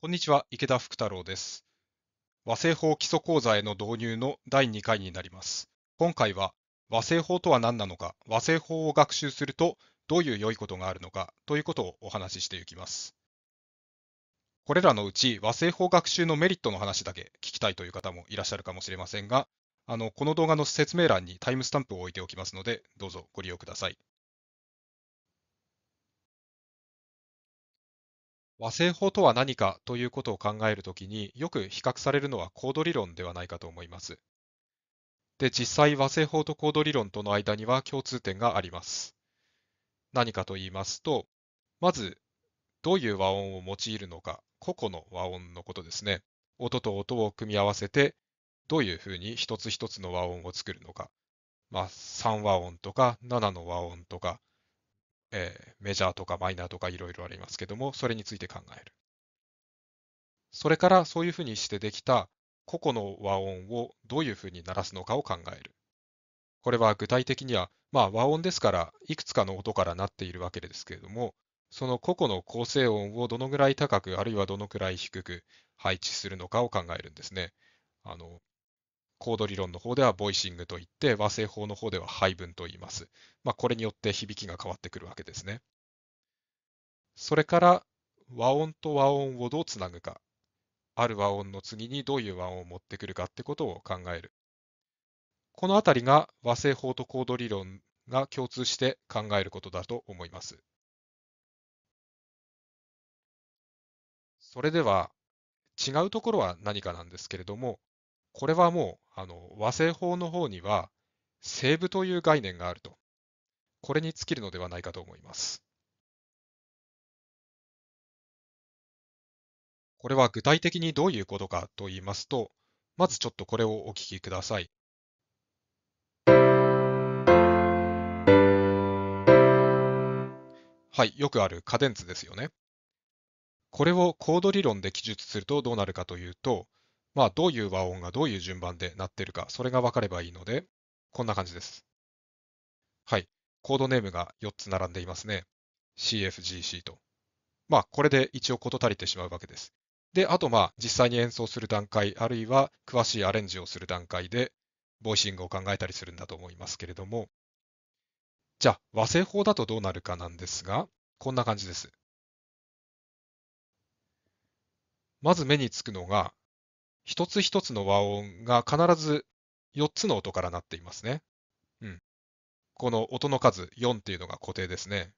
こんにちは、池田福太郎です。和製法基礎講座への導入の第2回になります。今回は、和製法とは何なのか、和製法を学習するとどういう良いことがあるのかということをお話ししていきます。これらのうち和製法学習のメリットの話だけ聞きたいという方もいらっしゃるかもしれませんが、あのこの動画の説明欄にタイムスタンプを置いておきますので、どうぞご利用ください。和製法とは何かということを考えるときによく比較されるのはコード理論ではないかと思います。で、実際和製法とコード理論との間には共通点があります。何かと言いますと、まず、どういう和音を用いるのか、個々の和音のことですね。音と音を組み合わせて、どういうふうに一つ一つの和音を作るのか。まあ、3和音とか7の和音とか、えメジャーとかマイナーとかいろいろありますけども、それについて考える。それからそういうふうにしてできた個々の和音をどういうふうに鳴らすのかを考える。これは具体的には、まあ、和音ですからいくつかの音からなっているわけですけれども、その個々の構成音をどのぐらい高くあるいはどのくらい低く配置するのかを考えるんですね。あのコード理論の方ではボイシングといって、和製法の方では配分と言います。まあ、これによって響きが変わってくるわけですね。それから和音と和音をどうつなぐか、ある和音の次にどういう和音を持ってくるかってことを考える。このあたりが和製法とコード理論が共通して考えることだと思います。それでは違うところは何かなんですけれども、これはもうあの和製法の方にはセーブという概念があると、これに尽きるのではないかと思います。これは具体的にどういうことかと言いますと、まずちょっとこれをお聞きください。はい、よくあるカデンツですよね。これをコード理論で記述するとどうなるかというと、まあ、どういう和音がどういう順番で鳴ってるか、それが分かればいいので、こんな感じです。はい。コードネームが4つ並んでいますね。CFGC と。まあ、これで一応事足りてしまうわけです。で、あとまあ、実際に演奏する段階、あるいは詳しいアレンジをする段階で、ボイシングを考えたりするんだと思いますけれども、じゃあ、和製法だとどうなるかなんですが、こんな感じです。まず目につくのが、一つ一つの和音が必ず4つの音からなっていますね。うん。この音の数4っていうのが固定ですね。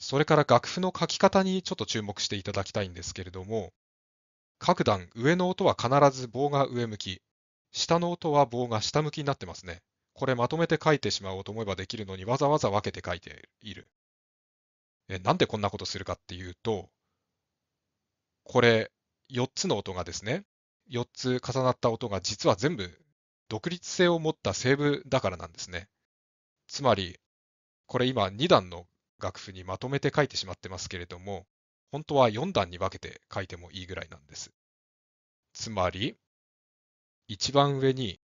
それから楽譜の書き方にちょっと注目していただきたいんですけれども、各段上の音は必ず棒が上向き、下の音は棒が下向きになってますね。これまとめて書いてしまおうと思えばできるのにわざわざ分けて書いている。えなんでこんなことするかっていうと、これ4つの音がですね、4つ重なった音が実は全部独立性を持った声部だからなんですね。つまり、これ今2段の楽譜にまとめて書いてしまってますけれども、本当は4段に分けて書いてもいいぐらいなんです。つまり、一番上に、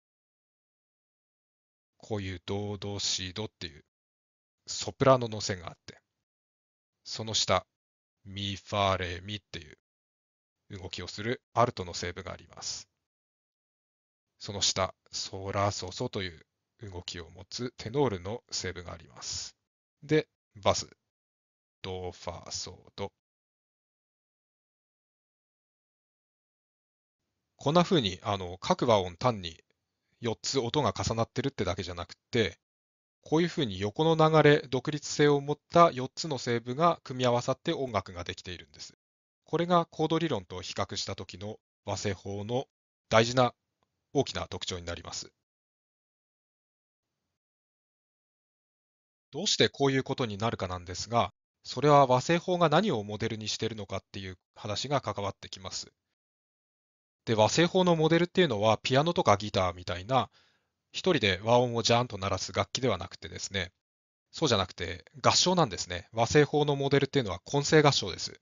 こういうドドシドっていうソプラノの線があって、その下、ミファレミっていう動きをするアルトのセーブがあります。その下、ソーラーソソという動きを持つテノールのセーブがあります。で、バス、ドーファーソード。こんな風にあの各和音単に4つ音が重なってるってだけじゃなくて、こういうふうに横の流れ、独立性を持った4つのーブが組み合わさって音楽ができているんです。これがコード理論と比較した時の和製法の大事な大きな特徴になります。どうしてこういうことになるかなんですが、それは和製法が何をモデルにしているのかっていう話が関わってきます。で、和製法のモデルっていうのはピアノとかギターみたいな一人で和音をジャーンと鳴らす楽器ではなくてですね、そうじゃなくて合唱なんですね。和製法のモデルっていうのは混声合唱です。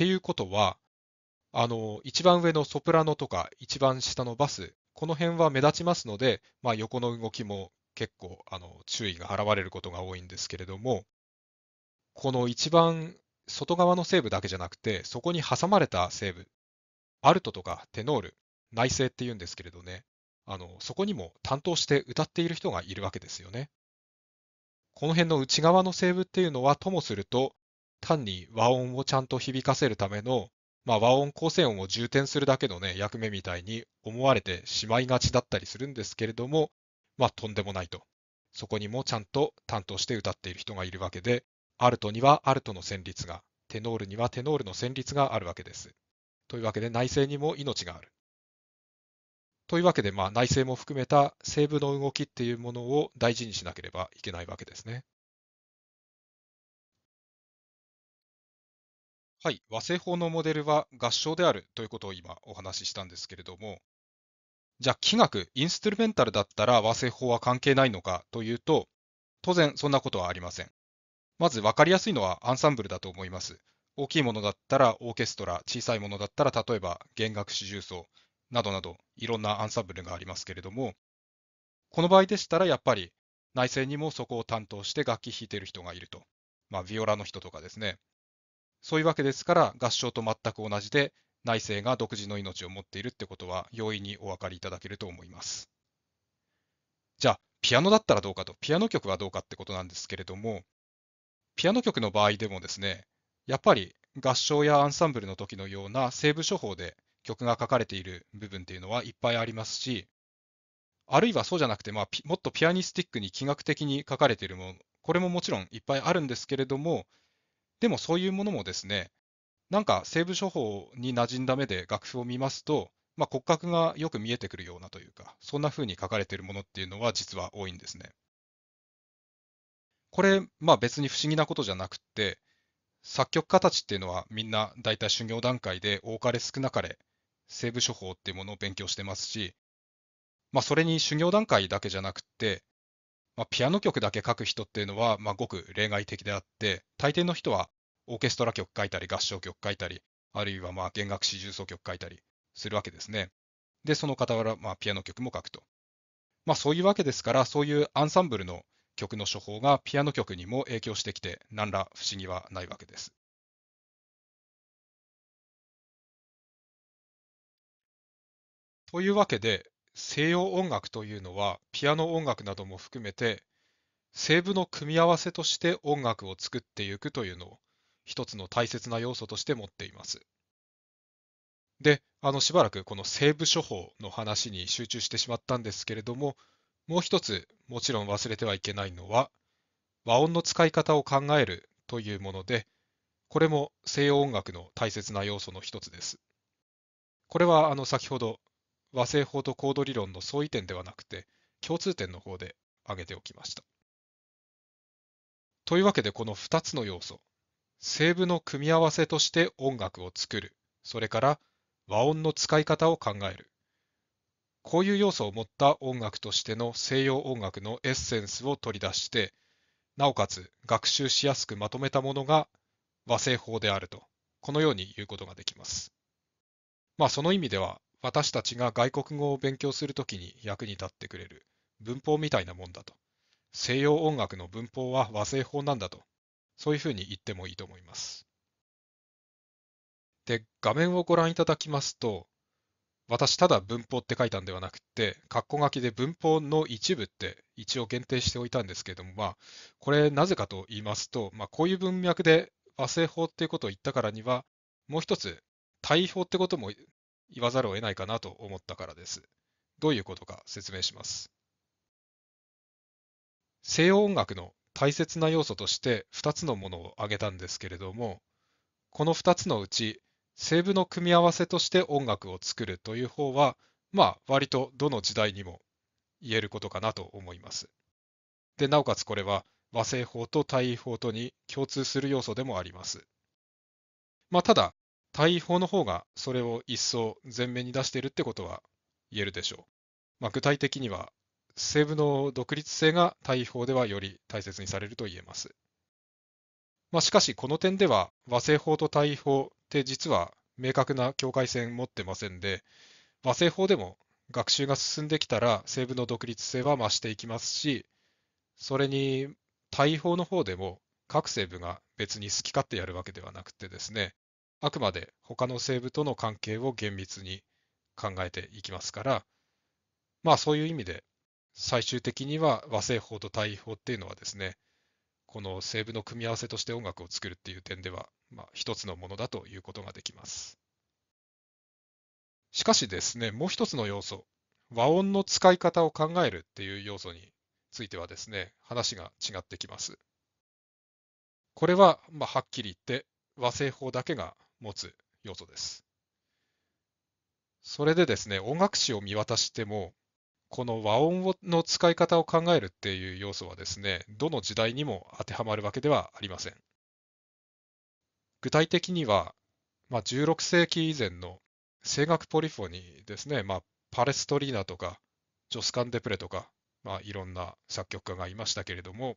ていうことは、あの、一番上のソプラノとか、一番下のバス、この辺は目立ちますので、まあ、横の動きも結構あの注意が払われることが多いんですけれども、この一番外側のセーブだけじゃなくて、そこに挟まれたセーブ、アルトとかテノール、内声っていうんですけれどね、あのそこにも担当して歌っている人がいるわけですよね。この辺の内側のセーブっていうのはともすると単に和音をちゃんと響かせるための、まあ、和音構成音を充填するだけの、ね、役目みたいに思われてしまいがちだったりするんですけれども、まあ、とんでもないと。そこにもちゃんと担当して歌っている人がいるわけで、アルトにはアルトの旋律が、テノールにはテノールの旋律があるわけです。というわけで内政にも命がある。というわけで、まあ、内政も含めた西部の動きっていうものを大事にしなければいけないわけですね。はい、和製法のモデルは合唱であるということを今お話ししたんですけれども、じゃあ、器楽、インストゥルメンタルだったら和製法は関係ないのかというと、当然そんなことはありません。まず分かりやすいのはアンサンブルだと思います。大きいものだったらオーケストラ、小さいものだったら例えば弦楽四重奏などなどいろんなアンサンブルがありますけれども、この場合でしたらやっぱり内戦にもそこを担当して楽器弾いている人がいると。まあ、ビオラの人とかですね。そういうわけですから合唱と全く同じで内政が独自の命を持っているってことは容易にお分かりいただけると思います。じゃあピアノだったらどうかとピアノ曲はどうかってことなんですけれどもピアノ曲の場合でもですねやっぱり合唱やアンサンブルの時のような西部処方で曲が書かれている部分っていうのはいっぱいありますしあるいはそうじゃなくて、まあ、もっとピアニスティックに器楽的に書かれているものこれももちろんいっぱいあるんですけれどもでもそういうものもですね、なんか西部処方に馴染んだ目で楽譜を見ますと、まあ、骨格がよく見えてくるようなというか、そんな風に書かれているものっていうのは実は多いんですね。これ、まあ別に不思議なことじゃなくって、作曲家たちっていうのはみんな大体修行段階で多かれ少なかれ西部処方っていうものを勉強してますし、まあ、それに修行段階だけじゃなくてまあ、ピアノ曲だけ書く人っていうのは、まあ、ごく例外的であって、大抵の人はオーケストラ曲書いたり、合唱曲書いたり、あるいはまあ弦楽四重奏曲書いたりするわけですね。で、その傍ら、まあ、ピアノ曲も書くと。まあ、そういうわけですから、そういうアンサンブルの曲の処方がピアノ曲にも影響してきて、何ら不思議はないわけです。というわけで、西洋音楽というのはピアノ音楽なども含めて声部の組み合わせとして音楽を作っていくというのを一つの大切な要素として持っています。であのしばらくこの西部処方の話に集中してしまったんですけれどももう一つもちろん忘れてはいけないのは和音の使い方を考えるというものでこれも西洋音楽の大切な要素の一つです。これはあの先ほど和製法とコード理論の相違点ではなくて共通点の方で挙げておきました。というわけでこの2つの要素セーブの組み合わせとして音楽を作るそれから和音の使い方を考えるこういう要素を持った音楽としての西洋音楽のエッセンスを取り出してなおかつ学習しやすくまとめたものが和製法であるとこのように言うことができます。まあその意味では私たちが外国語を勉強するときに役に立ってくれる文法みたいなもんだと。西洋音楽の文法は和製法なんだと。そういうふうに言ってもいいと思います。で、画面をご覧いただきますと、私ただ文法って書いたんではなくて、括弧書きで文法の一部って一応限定しておいたんですけれども、まあ、これなぜかと言いますと、まあ、こういう文脈で和製法っていうことを言ったからには、もう一つ対法ってことも言わざるを得ないかなと思ったからです。どういうことか説明します。西洋音楽の大切な要素として2つのものを挙げたんですけれども、この2つのうち、西部の組み合わせとして音楽を作るという方は、まあ、割とどの時代にも言えることかなと思います。で、なおかつこれは和製法と対位法とに共通する要素でもあります。まあ、ただ、大砲の方がそれを一層前面に出しているってことは言えるでしょう。まあ、具体的には、西部の独立性が大砲ではより大切にされると言えます。まあ、しかし、この点では和製法と大砲って実は明確な境界線持ってませんで、和製法でも学習が進んできたら西部の独立性は増していきますし、それに大砲の方でも各西部が別に好き勝手やるわけではなくてですね、あくまで他の西部との関係を厳密に考えていきますから、まあそういう意味で、最終的には和製法と対比法っていうのはですね、この西部の組み合わせとして音楽を作るっていう点では、まあ、一つのものだということができます。しかしですね、もう一つの要素、和音の使い方を考えるっていう要素についてはですね、話が違ってきます。これは、まあ、はっきり言って和製法だけが持つ要素です。それでですね、音楽史を見渡しても、この和音の使い方を考えるっていう要素はですね、どの時代にも当てはまるわけではありません。具体的には、まあ、16世紀以前の声楽ポリフォニーですね、まあ、パレストリーナとか、ジョスカンデプレとか、まあ、いろんな作曲家がいましたけれども、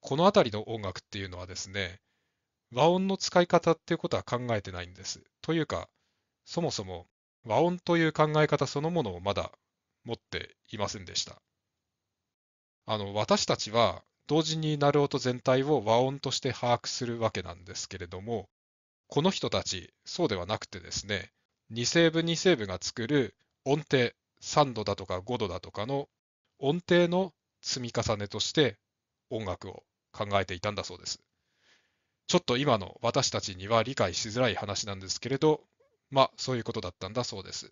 この辺りの音楽っていうのはですね、和音の使い方っていうことは考えてないんです。というか、そもそも和音という考え方そのものをまだ持っていませんでした。あの私たちは同時に鳴る音全体を和音として把握するわけなんですけれども、この人たち、そうではなくてですね、2声部2声部が作る音程、3度だとか5度だとかの音程の積み重ねとして音楽を考えていたんだそうです。ちょっと今の私たちには理解しづらい話なんですけれど、まあそういうことだったんだそうです。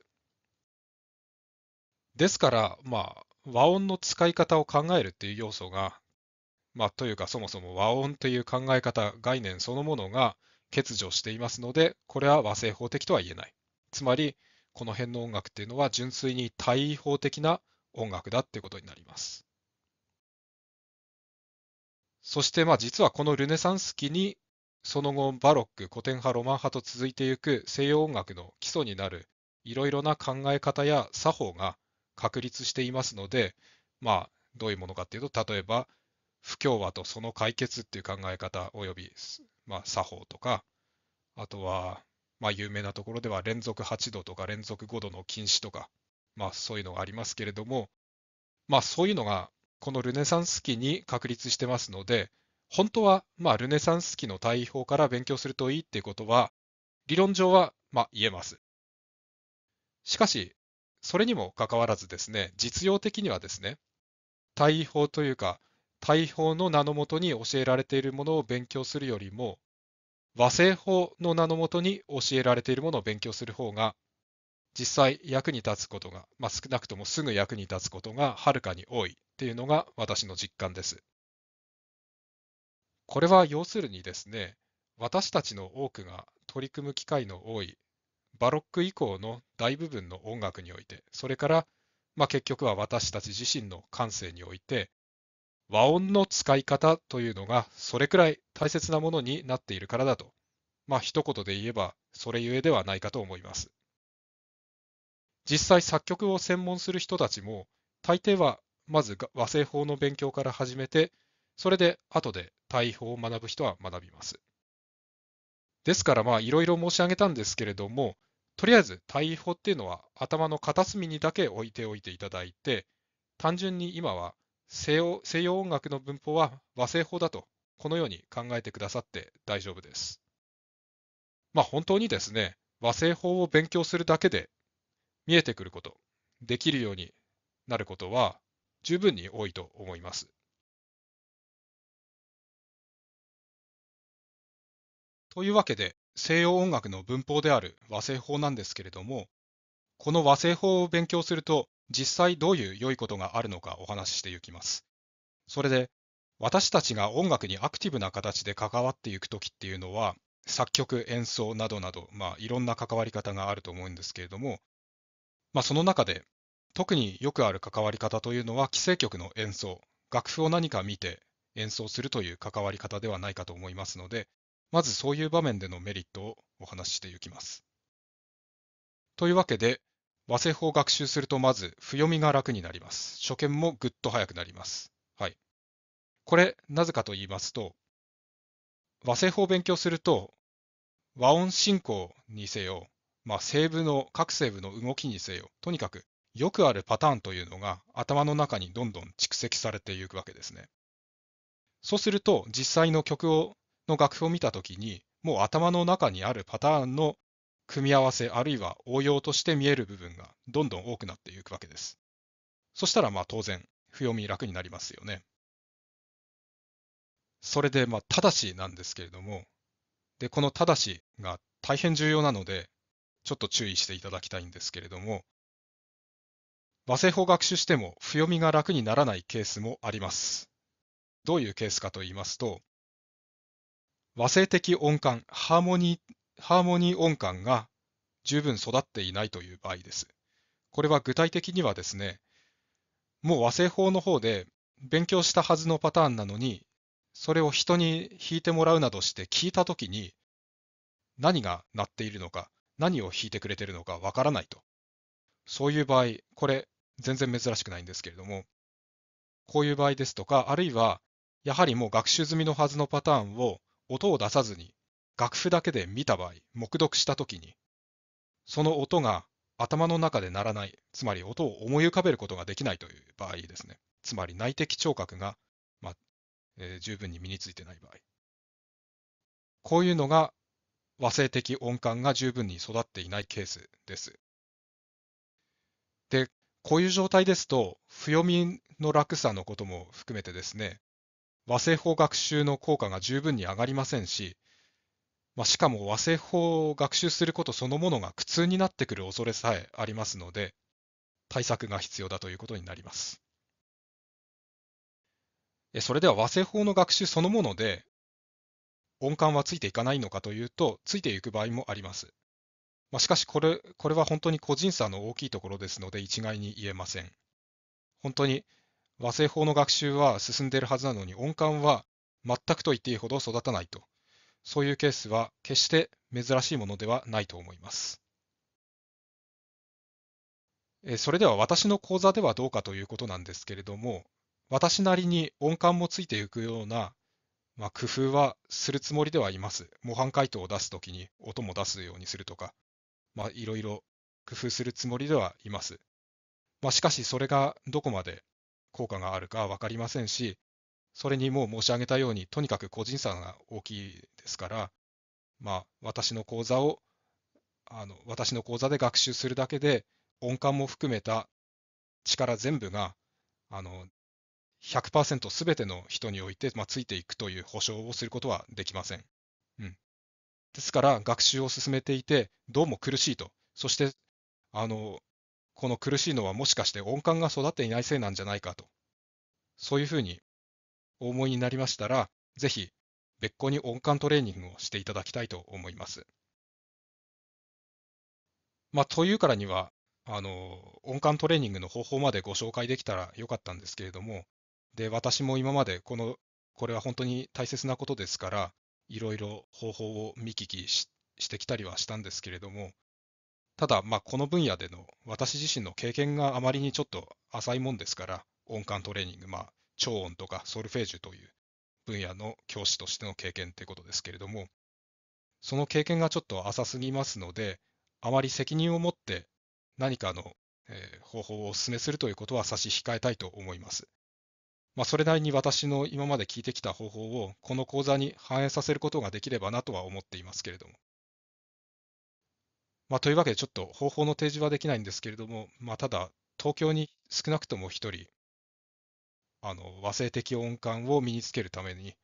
ですから、まあ和音の使い方を考えるっていう要素が、まあというかそもそも和音という考え方、概念そのものが欠如していますので、これは和製法的とは言えない。つまり、この辺の音楽っていうのは純粋に対位法的な音楽だってことになります。そしてまあ実はこのルネサンス期にその後バロック古典派ロマン派と続いていく西洋音楽の基礎になるいろいろな考え方や作法が確立していますのでまあどういうものかというと例えば不協和とその解決っていう考え方および、まあ、作法とかあとは、まあ、有名なところでは連続8度とか連続5度の禁止とか、まあ、そういうのがありますけれども、まあ、そういうのがこのルネサンス期に確立してますので本当は、まあ、ルネサンス期の大砲から勉強するといいっていうことは、理論上は、まあ、言えます。しかし、それにもかかわらずですね、実用的にはですね、大砲というか、大砲の名のもとに教えられているものを勉強するよりも、和製法の名のもとに教えられているものを勉強する方が、実際役に立つことが、まあ、少なくともすぐ役に立つことがはるかに多いっていうのが私の実感です。これは要するにですね、私たちの多くが取り組む機会の多いバロック以降の大部分の音楽において、それから、まあ、結局は私たち自身の感性において、和音の使い方というのがそれくらい大切なものになっているからだと、まあ一言で言えばそれゆえではないかと思います。実際作曲を専門する人たちも大抵はまず和製法の勉強から始めてそれで後で対法を学ぶ人は学びます。ですからまあいろいろ申し上げたんですけれども、とりあえず対法っていうのは頭の片隅にだけ置いておいていただいて、単純に今は西洋西洋音楽の文法は和製法だと、このように考えてくださって大丈夫です。まあ本当にですね、和製法を勉強するだけで見えてくること、できるようになることは十分に多いと思います。というわけで西洋音楽の文法である和製法なんですけれどもこの和製法を勉強すると実際どういう良いことがあるのかお話ししていきます。それで私たちが音楽にアクティブな形で関わっていく時っていうのは作曲演奏などなど、まあ、いろんな関わり方があると思うんですけれども、まあ、その中で特によくある関わり方というのは既成曲の演奏楽譜を何か見て演奏するという関わり方ではないかと思いますのでまずそういう場面でのメリットをお話ししていきます。というわけで、和製法を学習するとまず、不読みが楽になります。初見もぐっと早くなります。はい。これ、なぜかと言いますと、和製法を勉強すると、和音進行にせよ、まあ、セーブの、各セーブの動きにせよ、とにかく、よくあるパターンというのが頭の中にどんどん蓄積されていくわけですね。そうすると、実際の曲をの楽譜を見たときに、もう頭の中にあるパターンの組み合わせ、あるいは応用として見える部分がどんどん多くなっていくわけです。そしたらまあ当然、譜読み楽になりますよね。それで、まあ、ただしなんですけれども、で、このただしが大変重要なので、ちょっと注意していただきたいんですけれども、和製法学習しても、譜読みが楽にならないケースもあります。どういうケースかと言いますと、和声的音感、ハーモニー、ハーモニー音感が十分育っていないという場合です。これは具体的にはですね、もう和声法の方で勉強したはずのパターンなのに、それを人に弾いてもらうなどして聞いたときに、何が鳴っているのか、何を弾いてくれているのかわからないと。そういう場合、これ全然珍しくないんですけれども、こういう場合ですとか、あるいは、やはりもう学習済みのはずのパターンを音を出さずに楽譜だけで見た場合、黙読したときに、その音が頭の中で鳴らない、つまり音を思い浮かべることができないという場合ですね。つまり内的聴覚が、まあ、えー、十分に身についてない場合。こういうのが和声的音感が十分に育っていないケースです。で、こういう状態ですと、不読みの落差のことも含めてですね、和製法学習の効果が十分に上がりませんし、まあ、しかも和製法を学習することそのものが苦痛になってくる恐れさえありますので、対策が必要だということになります。それでは和製法の学習そのもので、音感はついていかないのかというと、ついていく場合もあります。まあ、しかしこれ、これは本当に個人差の大きいところですので、一概に言えません。本当に和製法の学習は進んでいるはずなのに音感は全くと言っていいほど育たないとそういうケースは決して珍しいものではないと思いますそれでは私の講座ではどうかということなんですけれども私なりに音感もついていくような、まあ、工夫はするつもりではいます模範解答を出すときに音も出すようにするとかいろいろ工夫するつもりではいます、まあ、しかしそれがどこまで効果があるか分かりませんし、それにもう申し上げたように、とにかく個人差が大きいですから、まあ、私の講座をあの、私の講座で学習するだけで、音感も含めた力全部が、あの、100%すべての人において、まあ、ついていくという保証をすることはできません。うん、ですから、学習を進めていて、どうも苦しいと、そして、あの、この苦しいのはもしかして音感が育っていないせいなんじゃないかと、そういうふうにお思いになりましたら、ぜひ別個に音感トレーニングをしていただきたいと思います。まあ、というからには、あの音感トレーニングの方法までご紹介できたらよかったんですけれども、で私も今までこのこれは本当に大切なことですから、いろいろ方法を見聞きしてきたりはしたんですけれども、ただ、まあ、この分野での私自身の経験があまりにちょっと浅いもんですから、音感トレーニング、まあ、超音とかソルフェージュという分野の教師としての経験ということですけれども、その経験がちょっと浅すぎますので、あまり責任を持って何かの、えー、方法をお勧めするということは差し控えたいと思います。まあ、それなりに私の今まで聞いてきた方法をこの講座に反映させることができればなとは思っていますけれども。まあ、というわけで、ちょっと方法の提示はできないんですけれども、まあ、ただ、東京に少なくとも一人、あの和製的音感を身につけるために、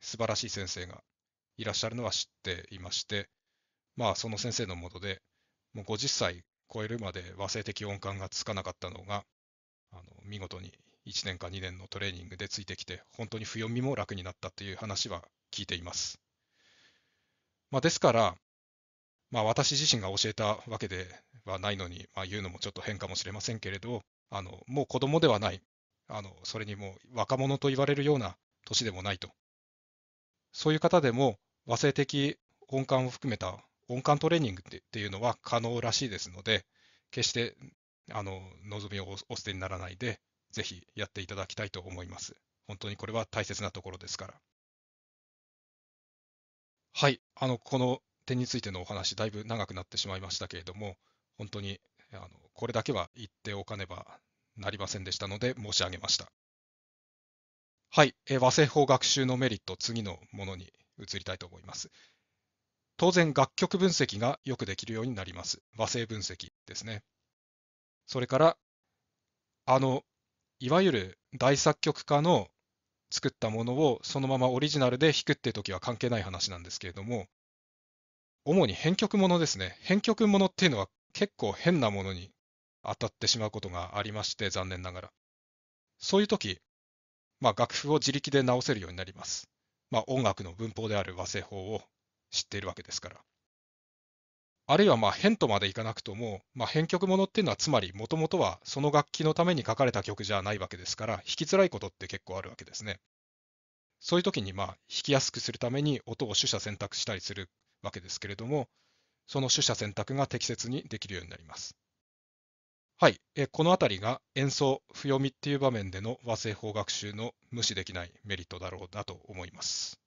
素晴らしい先生がいらっしゃるのは知っていまして、まあ、その先生のもとで、もう50歳超えるまで和製的音感がつかなかったのが、あの見事に1年か2年のトレーニングでついてきて、本当に不読みも楽になったという話は聞いています。まあ、ですから、まあ、私自身が教えたわけではないのに、まあ、言うのもちょっと変かもしれませんけれど、あのもう子供ではないあの、それにもう若者と言われるような年でもないと。そういう方でも和製的音感を含めた音感トレーニングっていうのは可能らしいですので、決してあの望みをお捨てにならないで、ぜひやっていただきたいと思います。本当にこれは大切なところですから。はい、あのこの点についてのお話、だいぶ長くなってしまいましたけれども、本当にあのこれだけは言っておかねばなりませんでしたので、申し上げました。はい、え和製法学習のメリット、次のものに移りたいと思います。当然、楽曲分析がよくできるようになります。和製分析ですね。それから、あの、いわゆる大作曲家の作ったものをそのままオリジナルで弾くっていう時は関係ない話なんですけれども主に編曲ものですね。編曲ものっていうのは結構変なものに当たってしまうことがありまして、残念ながら。そういう時、まあ、楽譜を自力で直せるようになります。まあ、音楽の文法である和製法を知っているわけですから。あるいはまあ変とまでいかなくとも、まあ、編曲ものっていうのはつまりもともとはその楽器のために書かれた曲じゃないわけですから弾きづらいことって結構あるわけですね。そういう時にまあ弾きやすくするために音を取捨選択したりするわけですけれども、その取捨選択が適切にできるようになります。はい、えこのあたりが演奏、不読みっていう場面での和製法学習の無視できないメリットだろうだと思います。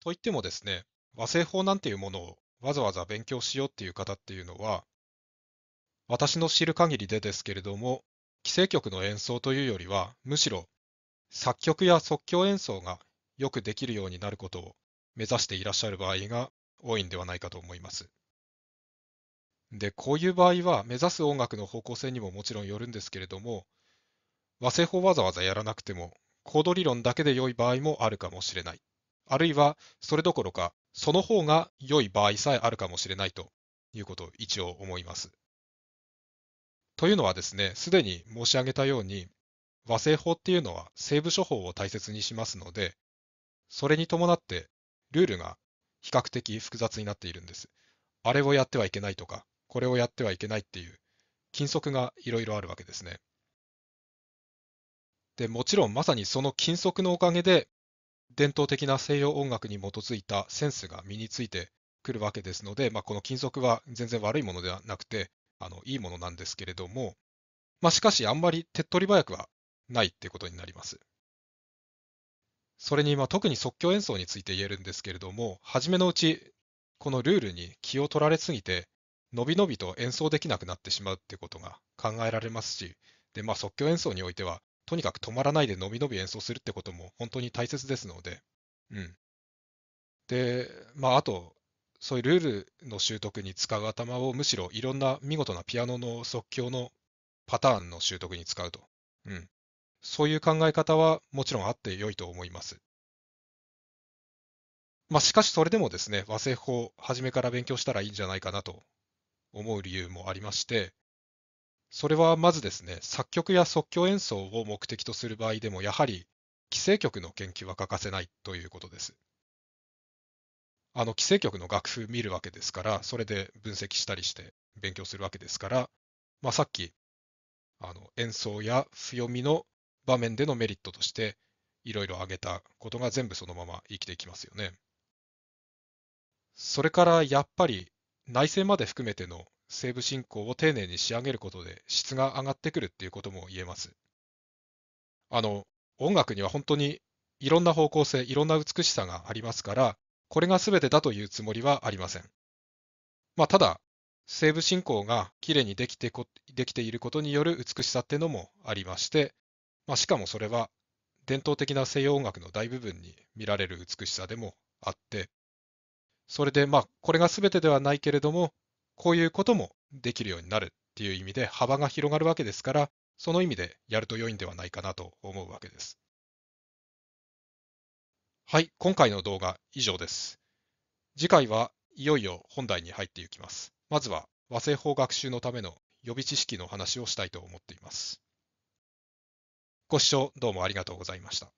といってもですね、和製法なんていうものをわざわざ勉強しようっていう方っていうのは、私の知る限りでですけれども、規制局の演奏というよりは、むしろ作曲や即興演奏がよくできるようになることを目指していらっしゃる場合が多いんではないかと思います。で、こういう場合は目指す音楽の方向性にももちろんよるんですけれども、和製法わざわざやらなくても、コード理論だけで良い場合もあるかもしれない。あるいは、それどころか、その方が良い場合さえあるかもしれないということを一応思います。というのはですね、すでに申し上げたように、和製法っていうのは西部処方を大切にしますので、それに伴ってルールが比較的複雑になっているんです。あれをやってはいけないとか、これをやってはいけないっていう禁則がいろいろあるわけですね。で、もちろんまさにその禁則のおかげで、伝統的な西洋音楽に基づいたセンスが身についてくるわけですので、まあ、この禁則は全然悪いものではなくて、あのいいものなんですけれども、まあ、しかしあんまり手っ取り早くはないってことになります。それに、まあ、特に即興演奏について言えるんですけれども、初めのうち、このルールに気を取られすぎて、のびのびと演奏できなくなってしまうってことが考えられますし、でまあ、即興演奏においては、とにかく止まらないでのびのび演奏するってことも本当に大切ですので、うん。で、まあ、あと、そういうルールの習得に使う頭をむしろいろんな見事なピアノの即興のパターンの習得に使うと。うん。そういう考え方はもちろんあって良いと思います。まあ、しかしそれでもですね、和製法、初めから勉強したらいいんじゃないかなと思う理由もありまして、それはまずですね、作曲や即興演奏を目的とする場合でも、やはり規制曲の研究は欠かせないということです。あの規制曲の楽譜見るわけですから、それで分析したりして勉強するわけですから、まあ、さっきあの演奏や譜読みの場面でのメリットとして、いろいろ挙げたことが全部そのまま生きていきますよね。それからやっぱり内政まで含めての西部信仰を丁寧に仕上げることで質が上がってくるっていうことも言えます。あの音楽には本当にいろんな方向性、いろんな美しさがありますから、これが全てだというつもりはありません。まあ、ただ、西部信仰がきれいにできてこできていることによる美しさっていうのもありまして、まあ、しかもそれは伝統的な西洋音楽の大部分に見られる美しさでもあってそれでまあこれが全てではないけれどもこういうこともできるようになるっていう意味で幅が広がるわけですからその意味でやると良いんではないかなと思うわけです。はい、今回の動画以上です。次回はいよいよ本題に入っていきます。まずは和製法学習のための予備知識の話をしたいと思っています。ご視聴どうもありがとうございました。